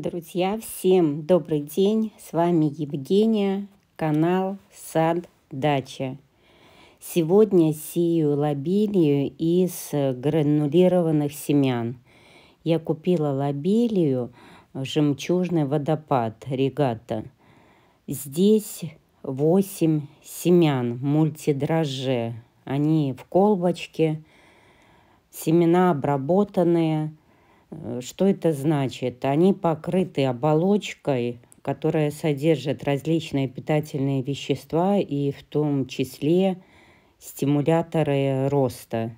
Друзья, всем добрый день! С вами Евгения, канал Сад Дача. Сегодня сию лобилию из гранулированных семян. Я купила лобилию «Жемчужный водопад» регата. Здесь 8 семян мультидрожжей. Они в колбочке, семена обработанные – Э, что это значит? Они покрыты оболочкой, которая содержит различные питательные вещества и в том числе стимуляторы роста.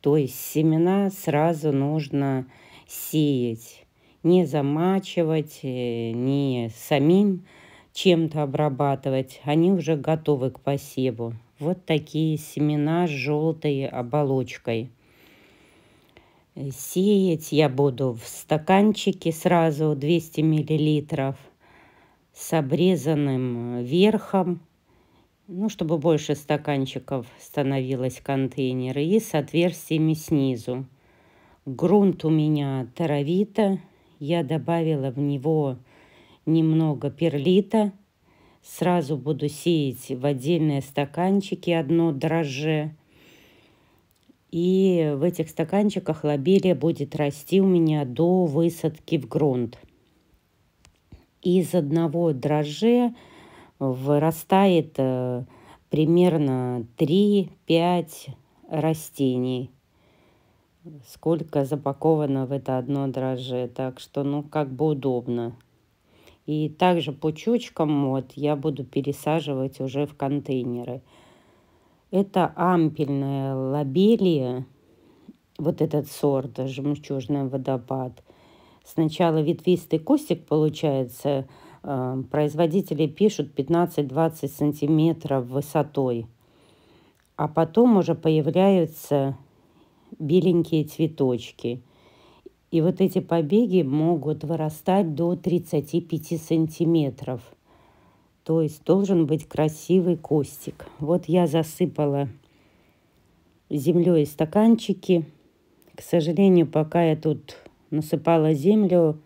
То есть семена сразу нужно сеять, не замачивать, э, не самим чем-то обрабатывать. Они уже готовы к посеву. Вот такие семена с желтой оболочкой сеять я буду в стаканчике сразу 200 миллилитров с обрезанным э, верхом, ну, чтобы больше стаканчиков становилось контейнеры, и с отверстиями снизу. Грунт у меня таровита, я добавила в него немного перлита. Сразу буду сеять в отдельные стаканчики одно дрожже и в этих стаканчиках лобелия будет расти у меня до высадки в грунт. Из одного дрожжа вырастает э, примерно 3-5 растений сколько запаковано в это одно дрожже, так что, ну, как бы удобно. И также по вот я буду пересаживать уже в контейнеры. Это ампельная лобелия, вот этот сорт, жемчужный водопад. Сначала ветвистый кустик получается, а, производители пишут 15-20 сантиметров высотой, а потом уже появляются беленькие цветочки. И вот эти побеги могут вырастать до 35 сантиметров – то есть должен быть красивый костик. Вот я засыпала землей стаканчики. К сожалению, пока я тут насыпала землю,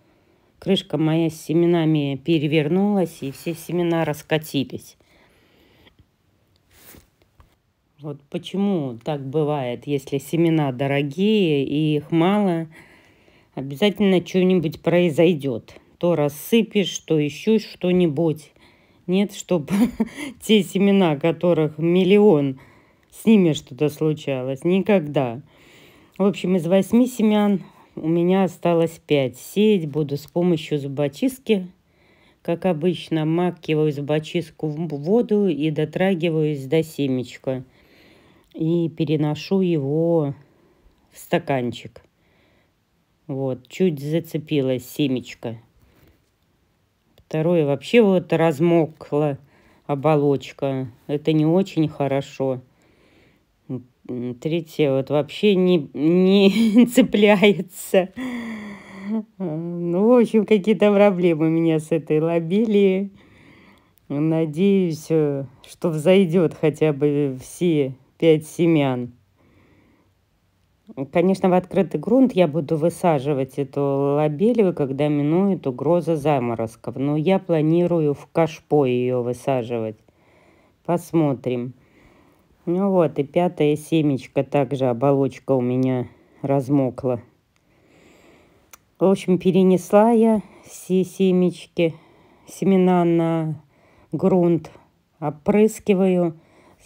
крышка моя с семенами перевернулась, и все семена раскатились. Вот почему так бывает, если семена дорогие и их мало, обязательно что-нибудь произойдет. То рассыпешь, то еще что-нибудь. Нет, чтобы те семена, которых миллион, с ними что-то случалось. Никогда. В общем, из восьми семян у меня осталось пять. Сеять буду с помощью зубочистки. Как обычно, макиваю зубочистку в воду и дотрагиваюсь до семечка. И переношу его в стаканчик. Вот, чуть зацепилась семечко. Второе, вообще вот размокла оболочка. Это не очень хорошо. Третье, вот вообще не, не цепляется. Ну, в общем, какие-то проблемы у меня с этой лобелией. Надеюсь, э, что взойдет хотя бы все пять семян. Конечно, в открытый грунт я буду высаживать эту лобелию, когда минует угроза заморозков. Но я планирую в кашпо ее высаживать. Посмотрим. Ну вот, и пятая семечко, также оболочка у меня размокла. В общем, перенесла я все семечки, семена на грунт, опрыскиваю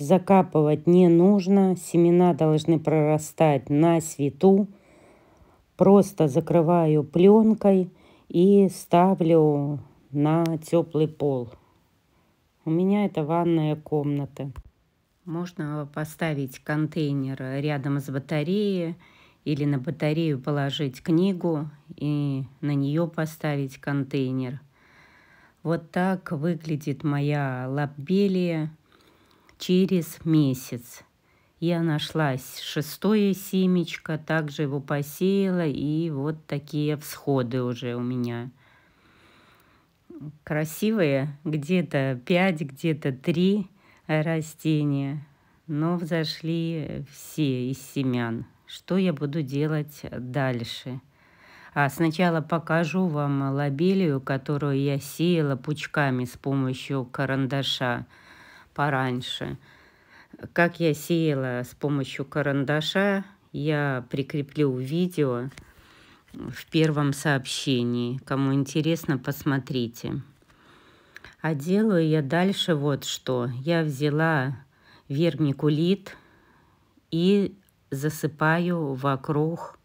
закапывать не нужно, семена должны прорастать на свету. Просто закрываю пленкой и ставлю на теплый пол. У меня это ванная комната. Можно поставить контейнер рядом с батареей или на батарею положить книгу и на нее поставить контейнер. Вот так выглядит моя лапбелия через месяц я нашла шестое семечко, также его посеяла, и вот такие всходы уже у меня. Красивые, где-то пять, где-то три растения, но взошли все из семян. Что я буду делать дальше? А сначала покажу вам лобелию, которую я сеяла пучками с помощью карандаша – пораньше. Как я сеяла с помощью карандаша, я прикреплю видео в первом сообщении. Кому интересно, посмотрите. А делаю я дальше вот что. Я взяла вермикулит и засыпаю вокруг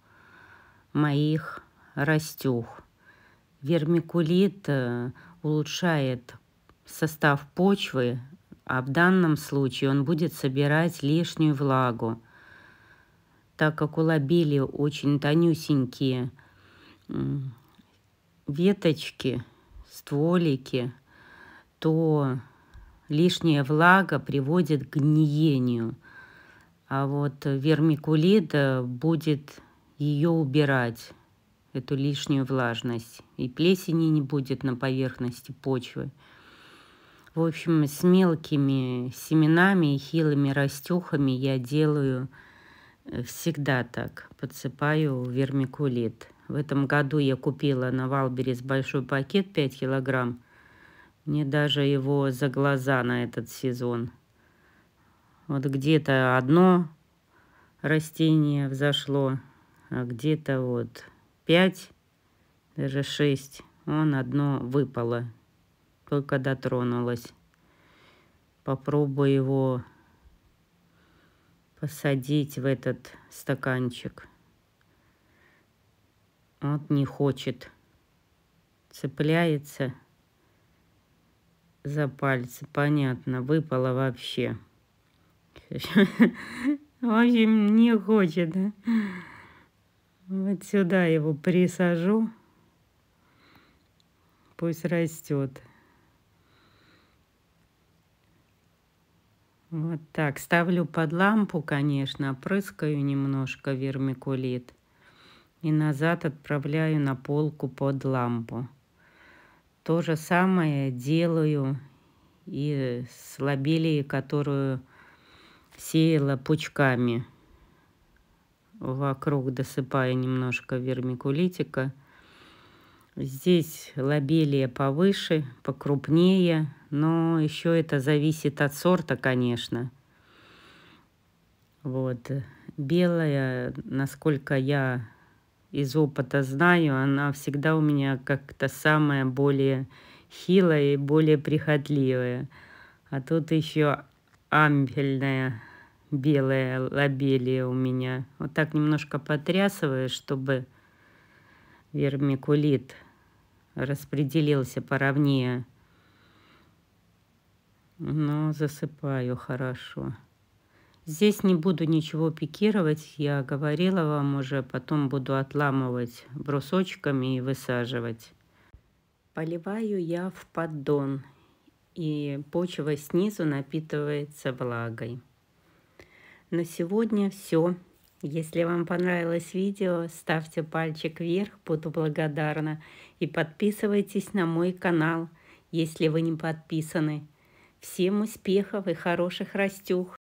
моих растюх. Вермикулит э, улучшает состав почвы, а в данном случае он будет собирать лишнюю влагу. Так как у лобели очень тонюсенькие веточки, стволики, то лишняя влага приводит к гниению. А вот вермикулит э, будет ее убирать, эту лишнюю влажность, и плесени не будет на поверхности почвы. В общем, с мелкими семенами и хилыми растюхами я делаю э, всегда так. Подсыпаю вермикулит. В этом году я купила на Валберес большой пакет 5 килограмм. Мне даже его за глаза на этот сезон. Вот где-то одно растение взошло, а где-то вот 5, даже 6. Он одно выпало только дотронулась. Попробую его посадить в этот стаканчик. Вот не хочет. Цепляется за пальцы. Понятно, выпало вообще. В общем, не хочет. Вот сюда его присажу. Пусть растет. Вот так, ставлю под лампу, конечно, опрыскаю немножко вермикулит и назад отправляю на полку под лампу. То же самое делаю и с лобелией, которую сеяла пучками. Вокруг досыпаю немножко вермикулитика. Здесь лобелия повыше, покрупнее, но еще это зависит от сорта, конечно. Вот. Белая, насколько я из опыта знаю, она всегда у меня как-то самая более хилая и более прихотливая. А тут еще амбельная белая лабелия у меня. Вот так немножко потрясываю, чтобы вермикулит распределился поровнее но засыпаю хорошо. Здесь не буду ничего пикировать, я говорила вам уже, потом буду отламывать брусочками и высаживать. Поливаю я в поддон, и почва снизу напитывается влагой. На сегодня все. Если вам понравилось видео, ставьте пальчик вверх, буду благодарна. И подписывайтесь на мой канал, если вы не подписаны. Всем успехов и хороших растюх!